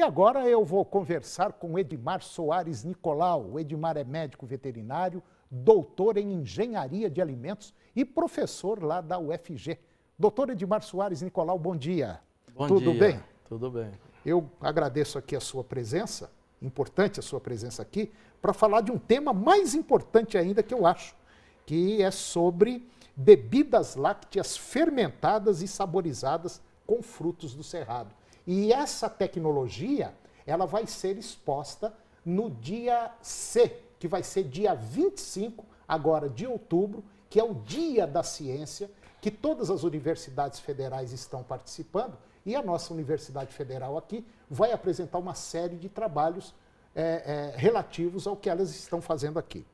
E agora eu vou conversar com Edmar Soares Nicolau. O Edmar é médico veterinário, doutor em engenharia de alimentos e professor lá da UFG. Doutor Edmar Soares Nicolau, bom dia. Bom Tudo dia. bem? Tudo bem. Eu agradeço aqui a sua presença, importante a sua presença aqui, para falar de um tema mais importante ainda que eu acho, que é sobre bebidas lácteas fermentadas e saborizadas com frutos do cerrado. E essa tecnologia, ela vai ser exposta no dia C, que vai ser dia 25 agora de outubro, que é o dia da ciência, que todas as universidades federais estão participando, e a nossa Universidade Federal aqui vai apresentar uma série de trabalhos é, é, relativos ao que elas estão fazendo aqui.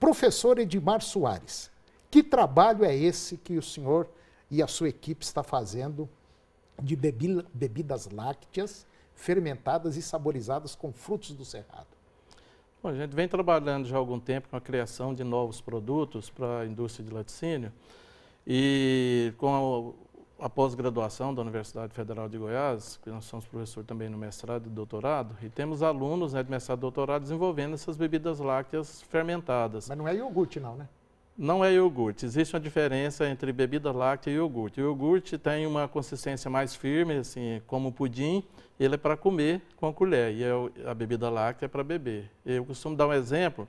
Professor Edmar Soares, que trabalho é esse que o senhor e a sua equipe está fazendo de bebidas lácteas fermentadas e saborizadas com frutos do cerrado? Bom, a gente vem trabalhando já há algum tempo com a criação de novos produtos para a indústria de laticínio e com a, a pós-graduação da Universidade Federal de Goiás, que nós somos professor também no mestrado e doutorado, e temos alunos né, de mestrado e doutorado desenvolvendo essas bebidas lácteas fermentadas. Mas não é iogurte não, né? não é iogurte. Existe uma diferença entre bebida láctea e iogurte. O iogurte tem uma consistência mais firme, assim, como pudim, ele é para comer com a colher, e é a bebida láctea é para beber. Eu costumo dar um exemplo,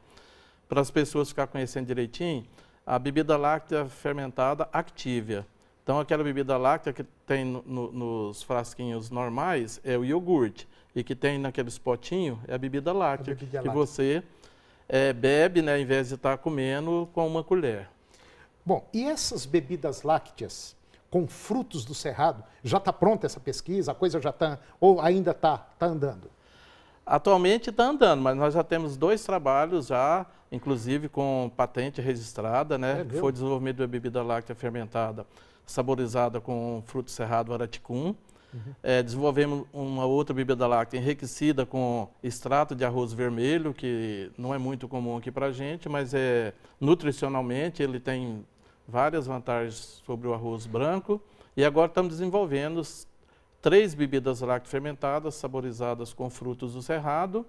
para as pessoas ficar conhecendo direitinho, a bebida láctea fermentada Activia. Então, aquela bebida láctea que tem no, nos frasquinhos normais é o iogurte, e que tem naqueles potinhos é a bebida láctea, a bebida que láctea. você é, bebe, né, ao invés de estar tá comendo, com uma colher. Bom, e essas bebidas lácteas com frutos do cerrado, já está pronta essa pesquisa? A coisa já está, ou ainda está tá andando? Atualmente está andando, mas nós já temos dois trabalhos já, inclusive com patente registrada, né? É que foi desenvolvimento da bebida láctea fermentada, saborizada com fruto cerrado araticum. Uhum. É, desenvolvemos uma outra bebida láctea enriquecida com extrato de arroz vermelho, que não é muito comum aqui para a gente, mas é nutricionalmente ele tem várias vantagens sobre o arroz branco. E agora estamos desenvolvendo três bebidas lácteas fermentadas, saborizadas com frutos do cerrado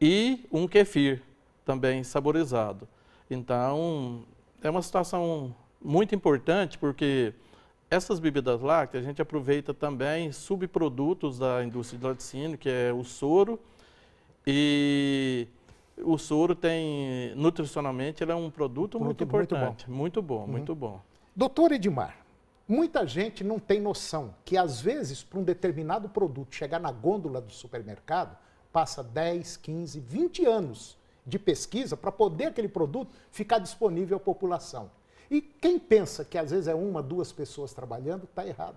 e um kefir também saborizado. Então, é uma situação muito importante porque essas bebidas lácteas, a gente aproveita também subprodutos da indústria de laticínio, que é o soro. E o soro tem, nutricionalmente, ele é um produto muito, muito importante. Muito bom, muito bom. Uhum. Muito bom. Doutor Edmar, muita gente não tem noção que, às vezes, para um determinado produto chegar na gôndola do supermercado, passa 10, 15, 20 anos de pesquisa para poder aquele produto ficar disponível à população. E quem pensa que às vezes é uma, duas pessoas trabalhando, está errado.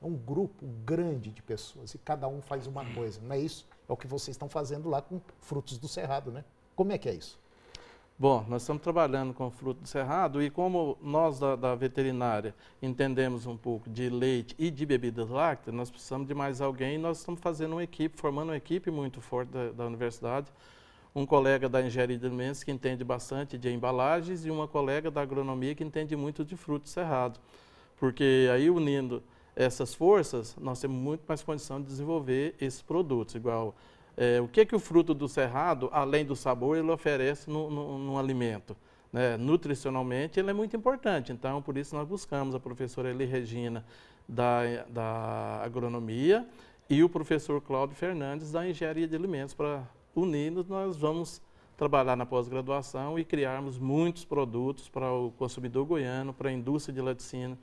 É um grupo grande de pessoas e cada um faz uma coisa, não é isso? É o que vocês estão fazendo lá com frutos do cerrado, né? Como é que é isso? Bom, nós estamos trabalhando com fruto do cerrado e como nós da, da, veterinária entendemos um pouco de leite e de bebidas lácteas, nós precisamos de mais alguém e nós estamos fazendo uma equipe, formando uma equipe muito forte da, da universidade um colega da engenharia de alimentos que entende bastante de embalagens e uma colega da agronomia que entende muito de fruto cerrado. Porque aí unindo essas forças, nós temos muito mais condição de desenvolver esses produtos. Igual, é, o que, que o fruto do cerrado, além do sabor, ele oferece no, no, no alimento? Né? Nutricionalmente, ele é muito importante. Então, por isso, nós buscamos a professora Eli Regina da, da agronomia e o professor Cláudio Fernandes da engenharia de alimentos para unidos, nós vamos trabalhar na pós-graduação e criarmos muitos produtos para o consumidor goiano, para a indústria de medicina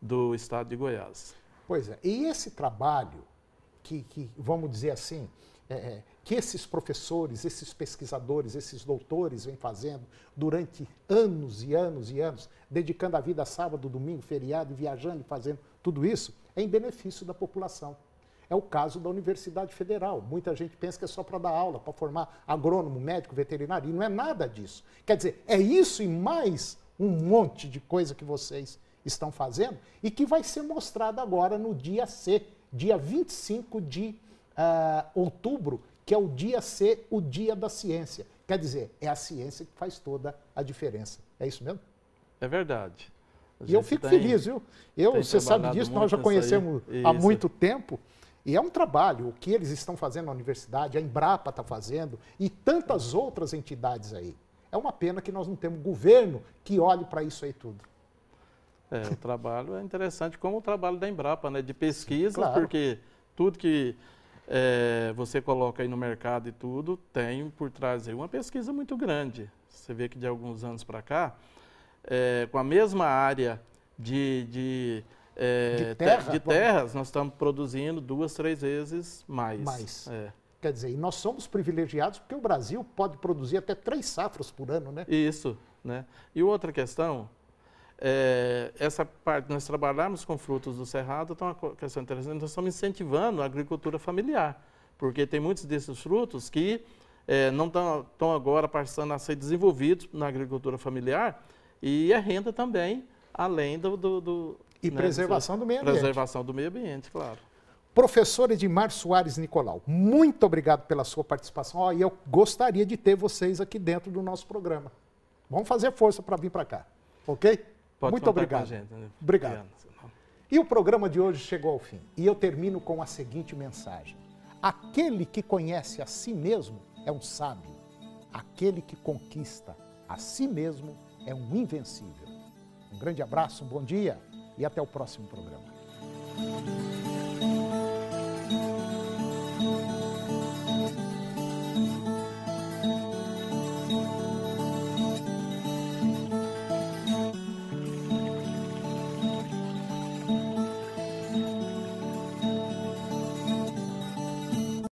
do estado de Goiás. Pois é, e esse trabalho que, que vamos dizer assim, é, é, que esses professores, esses pesquisadores, esses doutores vêm fazendo durante anos e anos e anos, dedicando a vida sábado, domingo, feriado, viajando e fazendo tudo isso, é em benefício da população. É o caso da Universidade Federal. Muita gente pensa que é só para dar aula, para formar agrônomo, médico, veterinário, e não é nada disso. Quer dizer, é isso e mais um monte de coisa que vocês estão fazendo e que vai ser mostrado agora no dia C, dia 25 de uh, outubro, que é o dia C, o dia da ciência. Quer dizer, é a ciência que faz toda a diferença. É isso mesmo? É verdade. E eu fico tem, tá feliz, viu? Eu, você sabe disso, nós já conhecemos há muito tempo. E é um trabalho, o que eles estão fazendo na universidade, a Embrapa está fazendo e tantas outras entidades aí. É uma pena que nós não temos governo que olhe para isso aí tudo. É, o trabalho é interessante, como o trabalho da Embrapa, né? De pesquisa, claro. porque tudo que é, você coloca aí no mercado e tudo, tem por trás aí uma pesquisa muito grande. Você vê que de alguns anos para cá, é, com a mesma área de, de é, de, terra, de terras, nós estamos produzindo duas, três vezes mais. Mais. É. Quer dizer, e nós somos privilegiados porque o Brasil pode produzir até três safras por ano, né? Isso, né? E outra questão, é, essa parte, nós trabalharmos com frutos do Cerrado, então é uma questão interessante, nós estamos incentivando a agricultura familiar, porque tem muitos desses frutos que é, não estão agora passando a ser desenvolvidos na agricultura familiar, e a é renda também, além do, do, do e né? preservação do meio ambiente. Preservação do meio ambiente, claro. Professor Edmar Soares Nicolau, muito obrigado pela sua participação. Oh, e eu gostaria de ter vocês aqui dentro do nosso programa. Vamos fazer força para vir para cá, ok? Pode muito obrigado. Gente, né? Obrigado. E o programa de hoje chegou ao fim. E eu termino com a seguinte mensagem: Aquele que conhece a si mesmo é um sábio. Aquele que conquista a si mesmo é um invencível. Um grande abraço, um bom dia e até o próximo programa.